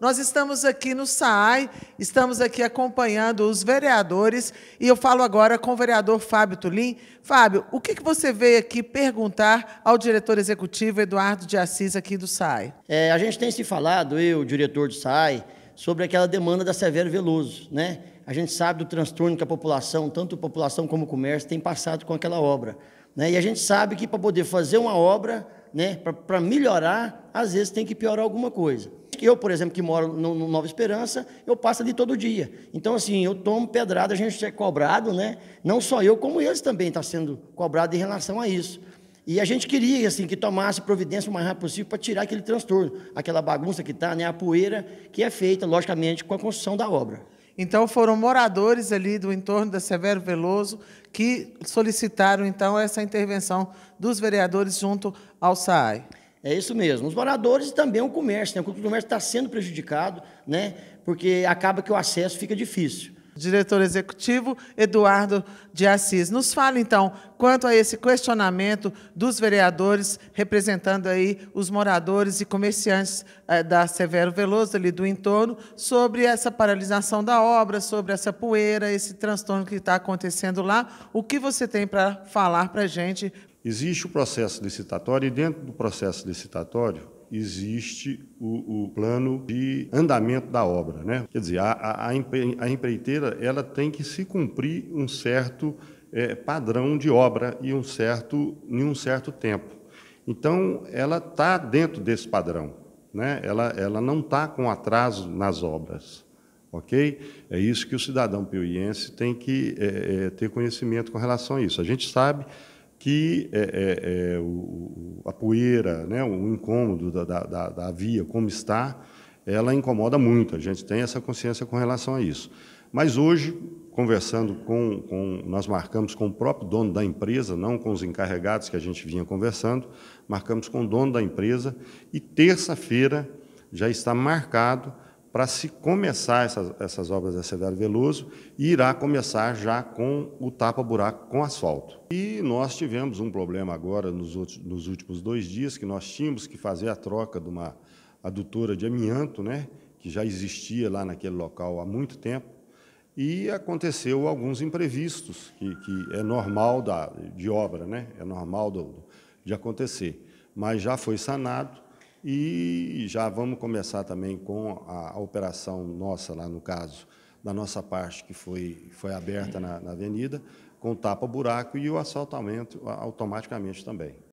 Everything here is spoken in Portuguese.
Nós estamos aqui no SAAI, estamos aqui acompanhando os vereadores e eu falo agora com o vereador Fábio Tulim. Fábio, o que, que você veio aqui perguntar ao diretor executivo Eduardo de Assis aqui do SAAI? É, a gente tem se falado, eu, diretor do SAAI, sobre aquela demanda da Severo Veloso, né? A gente sabe do transtorno que a população, tanto a população como o comércio, tem passado com aquela obra. Né? E a gente sabe que para poder fazer uma obra, né, para melhorar, às vezes tem que piorar alguma coisa que Eu, por exemplo, que moro no, no, Nova Esperança, eu passo ali todo dia. Então, assim, eu tomo pedrada, a gente é cobrado, né? Não só eu, como eles também estão tá sendo cobrados em relação a isso. E a gente queria, assim, que tomasse providência o mais rápido possível para tirar aquele transtorno, aquela bagunça que está, né? A poeira que é feita, logicamente, com a construção da obra. Então, foram moradores ali do entorno da Severo Veloso que solicitaram, então, essa intervenção dos vereadores junto ao SAAI. É isso mesmo. Os moradores e também o é comércio. Né? O comércio está sendo prejudicado, né? porque acaba que o acesso fica difícil. Diretor executivo Eduardo de Assis, nos fala então quanto a esse questionamento dos vereadores representando aí os moradores e comerciantes eh, da Severo Veloso ali do entorno sobre essa paralisação da obra, sobre essa poeira, esse transtorno que está acontecendo lá. O que você tem para falar para gente Existe o processo licitatório e dentro do processo licitatório existe o, o, plano de andamento da obra, né? Quer dizer, a, a, a empreiteira ela tem que se cumprir um certo é, padrão de obra e um certo em um certo tempo. Então, ela está dentro desse padrão, né? Ela ela não está com atraso nas obras, ok? É isso que o cidadão piuiense tem que é, é, ter conhecimento com relação a isso. A gente sabe que é, é, é, o, a poeira, né, o incômodo da, da, da, via, como está, ela incomoda muito. A gente tem essa consciência com relação a isso. Mas hoje, conversando com, com, nós marcamos com o próprio dono da empresa, não com os encarregados que a gente vinha conversando, marcamos com o dono da empresa e terça-feira já está marcado para se começar essas, essas obras da Cedário Veloso e irá começar já com o tapa-buraco com asfalto. E nós tivemos um problema agora nos, outros, nos últimos dois dias, que nós tínhamos que fazer a troca de uma adutora de amianto, né, que já existia lá naquele local há muito tempo, e aconteceu alguns imprevistos, que, que é normal da, de obra, né, é normal do, de acontecer, mas já foi sanado, e já vamos começar também com a, a operação nossa, lá no caso, da nossa parte, que foi, foi aberta na, na avenida, com tapa-buraco e o assaltamento automaticamente também.